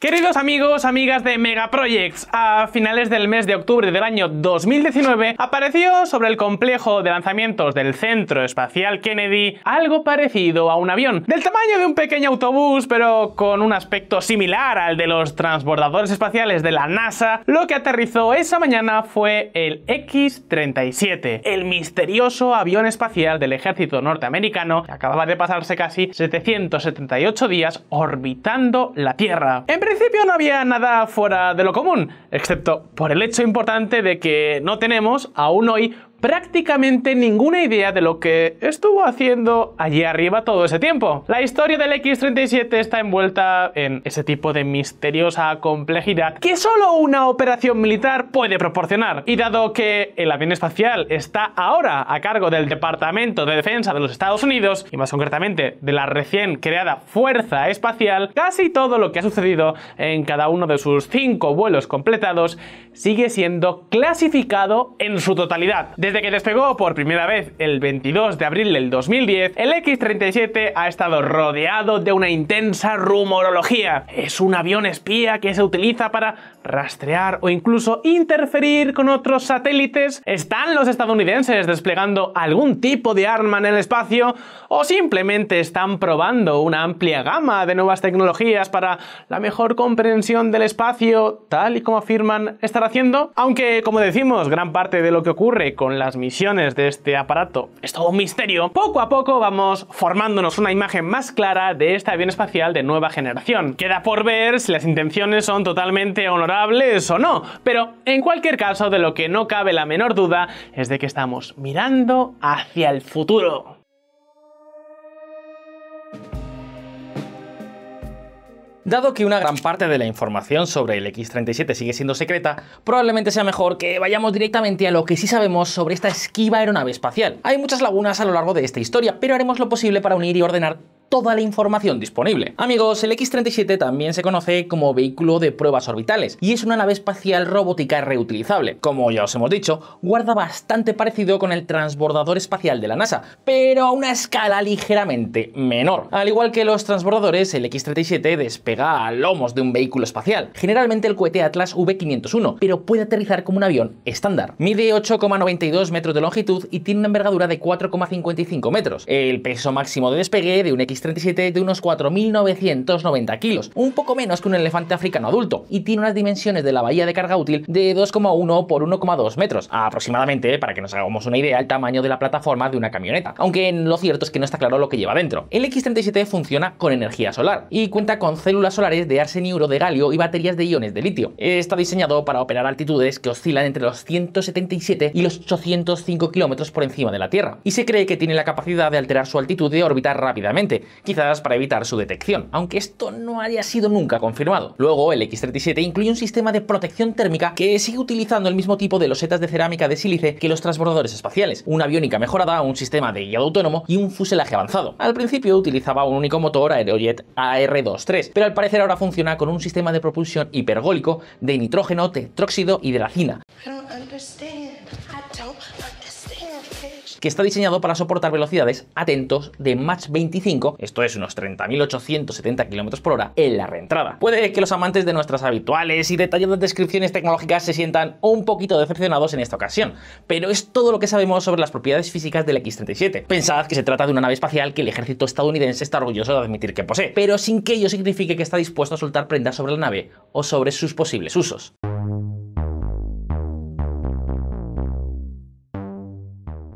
Queridos amigos, amigas de Projects, a finales del mes de octubre del año 2019 apareció sobre el complejo de lanzamientos del Centro Espacial Kennedy algo parecido a un avión, del tamaño de un pequeño autobús pero con un aspecto similar al de los transbordadores espaciales de la NASA, lo que aterrizó esa mañana fue el X-37, el misterioso avión espacial del ejército norteamericano que acababa de pasarse casi 778 días orbitando la Tierra principio no había nada fuera de lo común, excepto por el hecho importante de que no tenemos aún hoy prácticamente ninguna idea de lo que estuvo haciendo allí arriba todo ese tiempo. La historia del X-37 está envuelta en ese tipo de misteriosa complejidad que solo una operación militar puede proporcionar. Y dado que el avión espacial está ahora a cargo del Departamento de Defensa de los Estados Unidos, y más concretamente de la recién creada Fuerza Espacial, casi todo lo que ha sucedido en cada uno de sus cinco vuelos completados sigue siendo clasificado en su totalidad. Desde que despegó por primera vez el 22 de abril del 2010, el X-37 ha estado rodeado de una intensa rumorología. Es un avión espía que se utiliza para rastrear o incluso interferir con otros satélites. ¿Están los estadounidenses desplegando algún tipo de arma en el espacio o simplemente están probando una amplia gama de nuevas tecnologías para la mejor comprensión del espacio, tal y como afirman estar haciendo? Aunque, como decimos, gran parte de lo que ocurre con las misiones de este aparato es todo un misterio, poco a poco vamos formándonos una imagen más clara de este avión espacial de nueva generación. Queda por ver si las intenciones son totalmente honorables o no, pero en cualquier caso de lo que no cabe la menor duda es de que estamos mirando hacia el futuro. Dado que una gran parte de la información sobre el X-37 sigue siendo secreta, probablemente sea mejor que vayamos directamente a lo que sí sabemos sobre esta esquiva aeronave espacial. Hay muchas lagunas a lo largo de esta historia, pero haremos lo posible para unir y ordenar toda la información disponible. Amigos, el X-37 también se conoce como vehículo de pruebas orbitales y es una nave espacial robótica reutilizable. Como ya os hemos dicho, guarda bastante parecido con el transbordador espacial de la NASA, pero a una escala ligeramente menor. Al igual que los transbordadores, el X-37 despega a lomos de un vehículo espacial, generalmente el cohete Atlas V501, pero puede aterrizar como un avión estándar. Mide 8,92 metros de longitud y tiene una envergadura de 4,55 metros. El peso máximo de despegue de un X X-37 de unos 4.990 kilos, un poco menos que un elefante africano adulto, y tiene unas dimensiones de la bahía de carga útil de 2,1 por 1,2 metros, aproximadamente, para que nos hagamos una idea, el tamaño de la plataforma de una camioneta, aunque lo cierto es que no está claro lo que lleva dentro. El X-37 funciona con energía solar y cuenta con células solares de arseniuro de galio y baterías de iones de litio. Está diseñado para operar altitudes que oscilan entre los 177 y los 805 kilómetros por encima de la Tierra, y se cree que tiene la capacidad de alterar su altitud de órbita rápidamente, quizás para evitar su detección, aunque esto no haya sido nunca confirmado. Luego, el X37 incluye un sistema de protección térmica que sigue utilizando el mismo tipo de losetas de cerámica de sílice que los transbordadores espaciales, una aviónica mejorada, un sistema de guiado autónomo y un fuselaje avanzado. Al principio utilizaba un único motor Aerojet AR-23, pero al parecer ahora funciona con un sistema de propulsión hipergólico de nitrógeno, tetróxido y de lacina que está diseñado para soportar velocidades, atentos, de Mach 25, esto es unos 30.870 km por hora, en la reentrada. Puede que los amantes de nuestras habituales y detalladas descripciones tecnológicas se sientan un poquito decepcionados en esta ocasión, pero es todo lo que sabemos sobre las propiedades físicas del X-37. Pensad que se trata de una nave espacial que el ejército estadounidense está orgulloso de admitir que posee, pero sin que ello signifique que está dispuesto a soltar prendas sobre la nave o sobre sus posibles usos.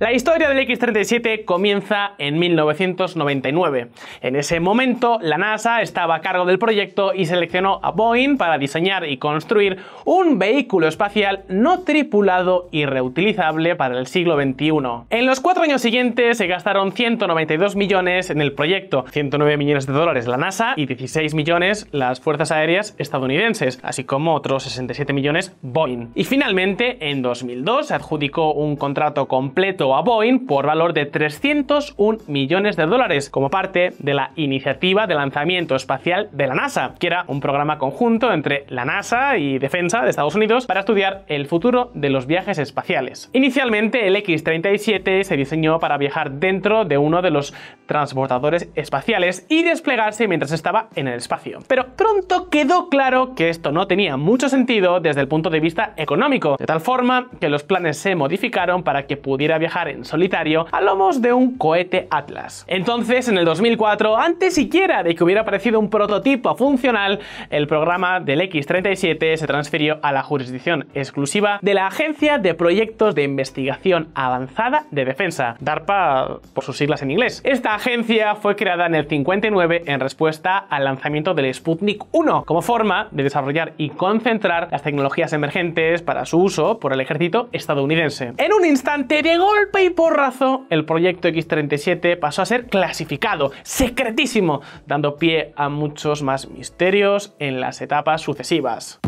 La historia del X-37 comienza en 1999. En ese momento, la NASA estaba a cargo del proyecto y seleccionó a Boeing para diseñar y construir un vehículo espacial no tripulado y reutilizable para el siglo XXI. En los cuatro años siguientes se gastaron 192 millones en el proyecto, 109 millones de dólares la NASA y 16 millones las Fuerzas Aéreas estadounidenses, así como otros 67 millones Boeing. Y finalmente, en 2002 se adjudicó un contrato completo a Boeing por valor de 301 millones de dólares como parte de la iniciativa de lanzamiento espacial de la NASA, que era un programa conjunto entre la NASA y Defensa de Estados Unidos para estudiar el futuro de los viajes espaciales. Inicialmente el X-37 se diseñó para viajar dentro de uno de los transportadores espaciales y desplegarse mientras estaba en el espacio. Pero pronto quedó claro que esto no tenía mucho sentido desde el punto de vista económico, de tal forma que los planes se modificaron para que pudiera viajar en solitario a lomos de un cohete Atlas. Entonces, en el 2004, antes siquiera de que hubiera aparecido un prototipo funcional, el programa del X-37 se transfirió a la jurisdicción exclusiva de la Agencia de Proyectos de Investigación Avanzada de Defensa, DARPA por sus siglas en inglés. Esta agencia fue creada en el 59 en respuesta al lanzamiento del Sputnik 1 como forma de desarrollar y concentrar las tecnologías emergentes para su uso por el ejército estadounidense. En un instante de golpe y porrazo, el proyecto X-37 pasó a ser clasificado, secretísimo, dando pie a muchos más misterios en las etapas sucesivas.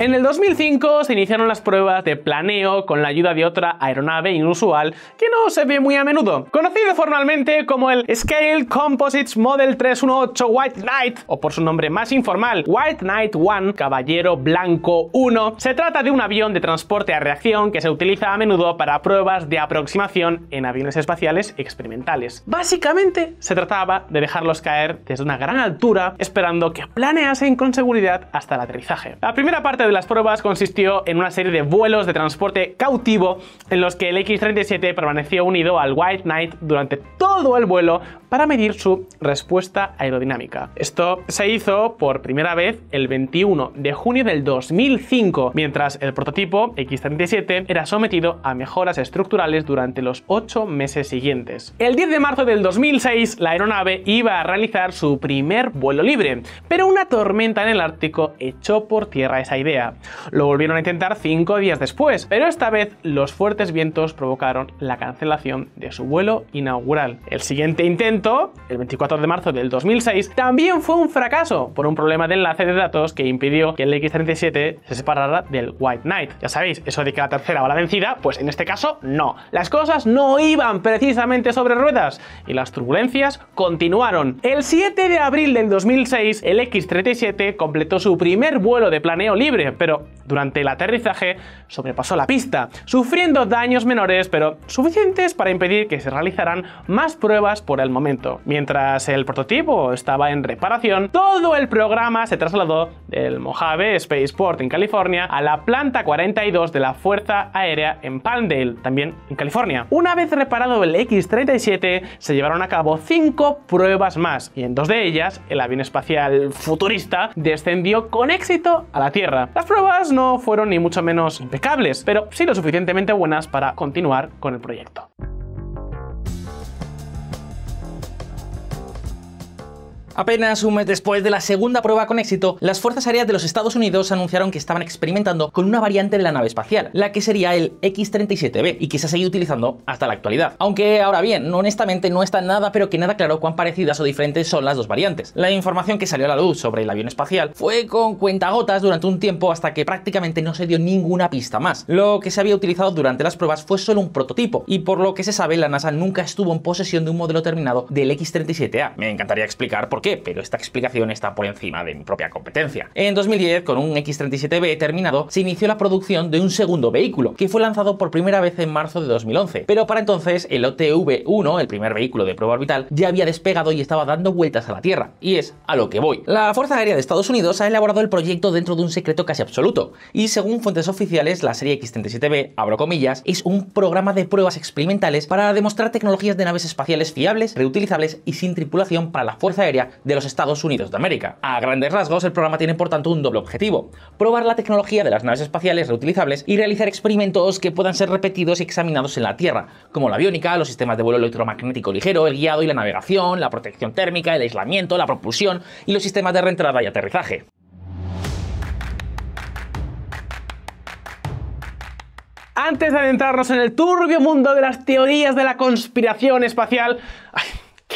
En el 2005 se iniciaron las pruebas de planeo con la ayuda de otra aeronave inusual que no se ve muy a menudo, conocido formalmente como el Scale Composites Model 318 White Knight, o por su nombre más informal, White Knight 1, Caballero Blanco 1. Se trata de un avión de transporte a reacción que se utiliza a menudo para pruebas de aproximación en aviones espaciales experimentales. Básicamente se trataba de dejarlos caer desde una gran altura esperando que planeasen con seguridad hasta el aterrizaje. La primera parte de las pruebas consistió en una serie de vuelos de transporte cautivo en los que el X-37 permaneció unido al White Knight durante todo el vuelo para medir su respuesta aerodinámica. Esto se hizo por primera vez el 21 de junio del 2005, mientras el prototipo X37 era sometido a mejoras estructurales durante los 8 meses siguientes. El 10 de marzo del 2006, la aeronave iba a realizar su primer vuelo libre, pero una tormenta en el Ártico echó por tierra esa idea. Lo volvieron a intentar cinco días después, pero esta vez los fuertes vientos provocaron la cancelación de su vuelo inaugural. El siguiente intento el 24 de marzo del 2006, también fue un fracaso por un problema de enlace de datos que impidió que el X37 se separara del White Knight. Ya sabéis, eso de que la tercera va la vencida, pues en este caso no. Las cosas no iban precisamente sobre ruedas y las turbulencias continuaron. El 7 de abril del 2006, el X37 completó su primer vuelo de planeo libre, pero durante el aterrizaje sobrepasó la pista, sufriendo daños menores, pero suficientes para impedir que se realizaran más pruebas por el momento. Mientras el prototipo estaba en reparación, todo el programa se trasladó del Mojave Spaceport en California a la planta 42 de la Fuerza Aérea en Palmdale, también en California. Una vez reparado el X-37, se llevaron a cabo cinco pruebas más, y en dos de ellas, el avión espacial futurista descendió con éxito a la Tierra. Las pruebas no fueron ni mucho menos impecables, pero sí lo suficientemente buenas para continuar con el proyecto. Apenas un mes después de la segunda prueba con éxito, las Fuerzas Aéreas de los Estados Unidos anunciaron que estaban experimentando con una variante de la nave espacial, la que sería el X-37B, y que se ha seguido utilizando hasta la actualidad. Aunque, ahora bien, honestamente no está nada pero que nada claro cuán parecidas o diferentes son las dos variantes. La información que salió a la luz sobre el avión espacial fue con cuentagotas durante un tiempo hasta que prácticamente no se dio ninguna pista más. Lo que se había utilizado durante las pruebas fue solo un prototipo, y por lo que se sabe, la NASA nunca estuvo en posesión de un modelo terminado del X-37A. Me encantaría explicar por qué pero esta explicación está por encima de mi propia competencia. En 2010, con un X37B terminado, se inició la producción de un segundo vehículo, que fue lanzado por primera vez en marzo de 2011. Pero para entonces, el OTV-1, el primer vehículo de prueba orbital, ya había despegado y estaba dando vueltas a la Tierra. Y es a lo que voy. La Fuerza Aérea de Estados Unidos ha elaborado el proyecto dentro de un secreto casi absoluto. Y según fuentes oficiales, la serie X37B, abro comillas, es un programa de pruebas experimentales para demostrar tecnologías de naves espaciales fiables, reutilizables y sin tripulación para la Fuerza Aérea de los Estados Unidos de América. A grandes rasgos, el programa tiene por tanto un doble objetivo, probar la tecnología de las naves espaciales reutilizables y realizar experimentos que puedan ser repetidos y examinados en la Tierra, como la biónica, los sistemas de vuelo electromagnético ligero, el guiado y la navegación, la protección térmica, el aislamiento, la propulsión y los sistemas de reentrada y aterrizaje. Antes de adentrarnos en el turbio mundo de las teorías de la conspiración espacial,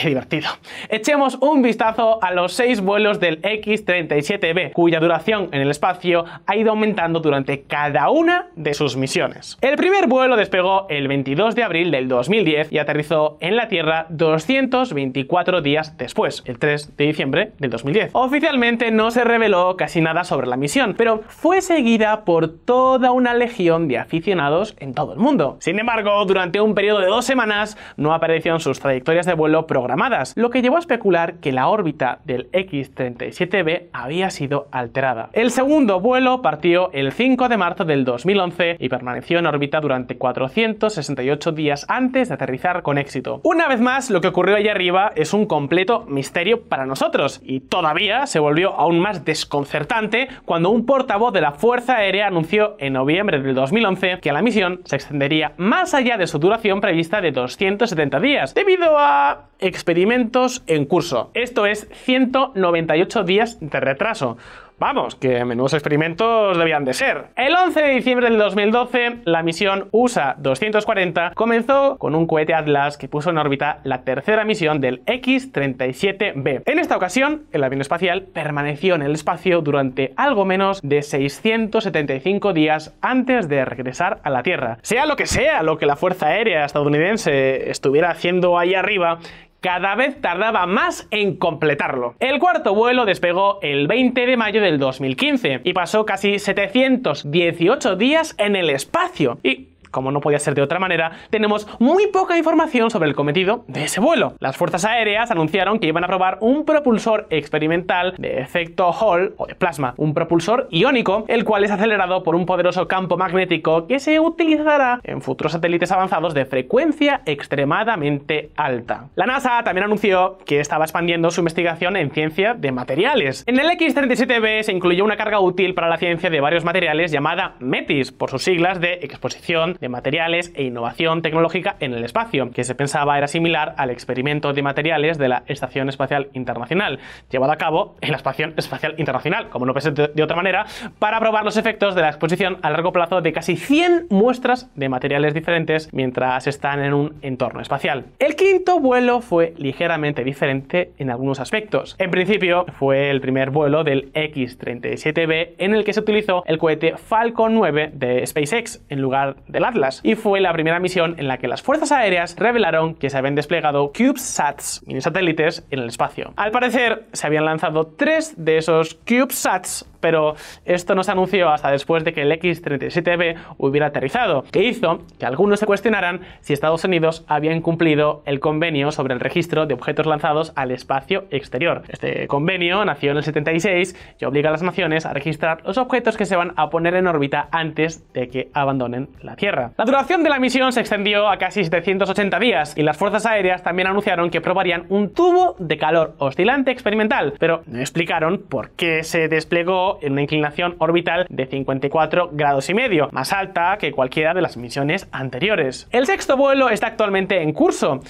divertido. Echemos un vistazo a los seis vuelos del X-37B, cuya duración en el espacio ha ido aumentando durante cada una de sus misiones. El primer vuelo despegó el 22 de abril del 2010 y aterrizó en la Tierra 224 días después, el 3 de diciembre del 2010. Oficialmente no se reveló casi nada sobre la misión, pero fue seguida por toda una legión de aficionados en todo el mundo. Sin embargo, durante un periodo de dos semanas no aparecieron sus trayectorias de vuelo programadas lo que llevó a especular que la órbita del X-37B había sido alterada. El segundo vuelo partió el 5 de marzo del 2011 y permaneció en órbita durante 468 días antes de aterrizar con éxito. Una vez más, lo que ocurrió allá arriba es un completo misterio para nosotros y todavía se volvió aún más desconcertante cuando un portavoz de la Fuerza Aérea anunció en noviembre del 2011 que la misión se extendería más allá de su duración prevista de 270 días, debido a experimentos en curso. Esto es 198 días de retraso. Vamos, que menudos experimentos debían de ser. El 11 de diciembre del 2012, la misión USA 240 comenzó con un cohete Atlas que puso en órbita la tercera misión del X-37B. En esta ocasión, el avión espacial permaneció en el espacio durante algo menos de 675 días antes de regresar a la Tierra. Sea lo que sea lo que la Fuerza Aérea estadounidense estuviera haciendo ahí arriba, cada vez tardaba más en completarlo. El cuarto vuelo despegó el 20 de mayo del 2015 y pasó casi 718 días en el espacio. Y como no podía ser de otra manera, tenemos muy poca información sobre el cometido de ese vuelo. Las fuerzas aéreas anunciaron que iban a probar un propulsor experimental de efecto Hall o de plasma, un propulsor iónico, el cual es acelerado por un poderoso campo magnético que se utilizará en futuros satélites avanzados de frecuencia extremadamente alta. La NASA también anunció que estaba expandiendo su investigación en ciencia de materiales. En el X-37B se incluyó una carga útil para la ciencia de varios materiales llamada METIS, por sus siglas de exposición, de materiales e innovación tecnológica en el espacio, que se pensaba era similar al experimento de materiales de la Estación Espacial Internacional, llevado a cabo en la Estación Espacial Internacional, como no pensé de otra manera, para probar los efectos de la exposición a largo plazo de casi 100 muestras de materiales diferentes mientras están en un entorno espacial. El quinto vuelo fue ligeramente diferente en algunos aspectos. En principio, fue el primer vuelo del X-37B en el que se utilizó el cohete Falcon 9 de SpaceX en lugar del y fue la primera misión en la que las fuerzas aéreas revelaron que se habían desplegado CubeSats, mini satélites, en el espacio. Al parecer, se habían lanzado tres de esos CubeSats pero esto no se anunció hasta después de que el X-37B hubiera aterrizado, que hizo que algunos se cuestionaran si Estados Unidos habían cumplido el convenio sobre el registro de objetos lanzados al espacio exterior. Este convenio nació en el 76 y obliga a las naciones a registrar los objetos que se van a poner en órbita antes de que abandonen la Tierra. La duración de la misión se extendió a casi 780 días y las fuerzas aéreas también anunciaron que probarían un tubo de calor oscilante experimental, pero no explicaron por qué se desplegó en una inclinación orbital de 54 grados y medio, más alta que cualquiera de las misiones anteriores. El sexto vuelo está actualmente en curso,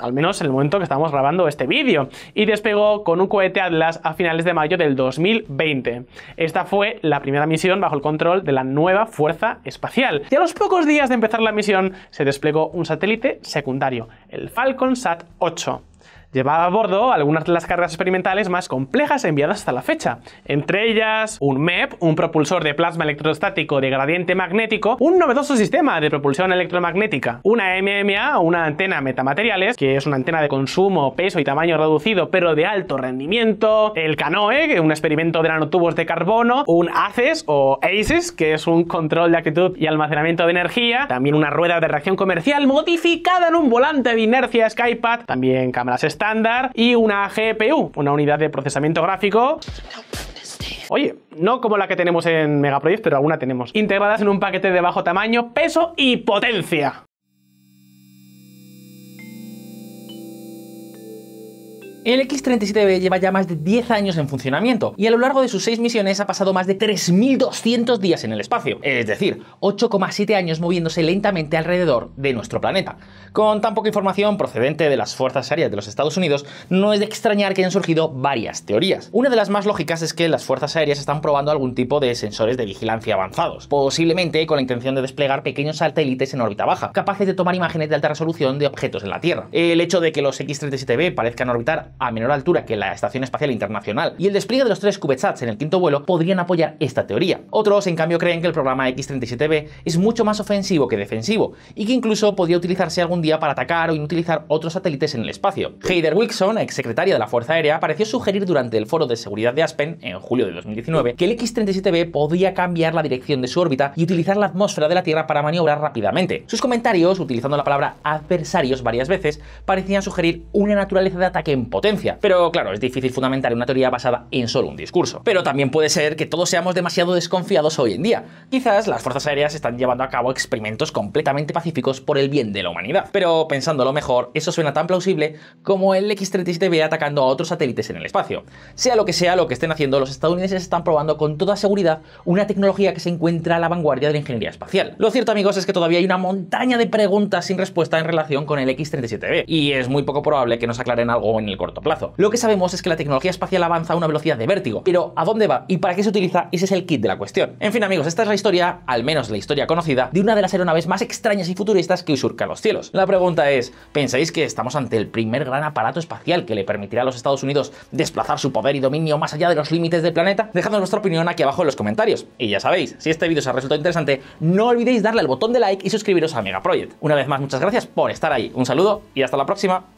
al menos en el momento que estamos grabando este vídeo, y despegó con un cohete Atlas a finales de mayo del 2020. Esta fue la primera misión bajo el control de la nueva Fuerza Espacial. Y a los pocos días de empezar la misión se desplegó un satélite secundario, el Falcon Sat 8. Llevaba a bordo algunas de las cargas experimentales más complejas enviadas hasta la fecha, entre ellas un MEP, un propulsor de plasma electrostático de gradiente magnético, un novedoso sistema de propulsión electromagnética, una MMA, una antena metamateriales, que es una antena de consumo, peso y tamaño reducido pero de alto rendimiento, el Canoe, un experimento de nanotubos de carbono, un ACES o ACES, que es un control de actitud y almacenamiento de energía, también una rueda de reacción comercial modificada en un volante de inercia Skypad, también cámaras y una GPU, una unidad de procesamiento gráfico. Oye, no como la que tenemos en Megaproject, pero alguna tenemos. Integradas en un paquete de bajo tamaño, peso y potencia. El X-37B lleva ya más de 10 años en funcionamiento y a lo largo de sus 6 misiones ha pasado más de 3.200 días en el espacio, es decir, 8,7 años moviéndose lentamente alrededor de nuestro planeta. Con tan poca información procedente de las Fuerzas Aéreas de los Estados Unidos, no es de extrañar que hayan surgido varias teorías. Una de las más lógicas es que las Fuerzas Aéreas están probando algún tipo de sensores de vigilancia avanzados, posiblemente con la intención de desplegar pequeños satélites en órbita baja, capaces de tomar imágenes de alta resolución de objetos en la Tierra. El hecho de que los X-37B parezcan orbitar a menor altura que la Estación Espacial Internacional y el despliegue de los tres CubeSats en el quinto vuelo podrían apoyar esta teoría. Otros, en cambio, creen que el programa X-37B es mucho más ofensivo que defensivo y que incluso podría utilizarse algún día para atacar o inutilizar otros satélites en el espacio. Heider Wilson, secretaria de la Fuerza Aérea, pareció sugerir durante el foro de seguridad de Aspen, en julio de 2019, que el X-37B podía cambiar la dirección de su órbita y utilizar la atmósfera de la Tierra para maniobrar rápidamente. Sus comentarios, utilizando la palabra adversarios varias veces, parecían sugerir una naturaleza de ataque en potencia pero claro, es difícil fundamentar una teoría basada en solo un discurso. Pero también puede ser que todos seamos demasiado desconfiados hoy en día. Quizás las fuerzas aéreas están llevando a cabo experimentos completamente pacíficos por el bien de la humanidad. Pero pensándolo mejor, eso suena tan plausible como el X-37B atacando a otros satélites en el espacio. Sea lo que sea lo que estén haciendo, los estadounidenses están probando con toda seguridad una tecnología que se encuentra a la vanguardia de la ingeniería espacial. Lo cierto, amigos, es que todavía hay una montaña de preguntas sin respuesta en relación con el X-37B, y es muy poco probable que nos aclaren algo en el corto plazo. Lo que sabemos es que la tecnología espacial avanza a una velocidad de vértigo, pero ¿a dónde va y para qué se utiliza? Ese es el kit de la cuestión. En fin, amigos, esta es la historia, al menos la historia conocida, de una de las aeronaves más extrañas y futuristas que usurca los cielos. La pregunta es, ¿pensáis que estamos ante el primer gran aparato espacial que le permitirá a los Estados Unidos desplazar su poder y dominio más allá de los límites del planeta? Dejadnos vuestra opinión aquí abajo en los comentarios. Y ya sabéis, si este vídeo os ha resultado interesante, no olvidéis darle al botón de like y suscribiros a Megaproject. Una vez más, muchas gracias por estar ahí. Un saludo y hasta la próxima.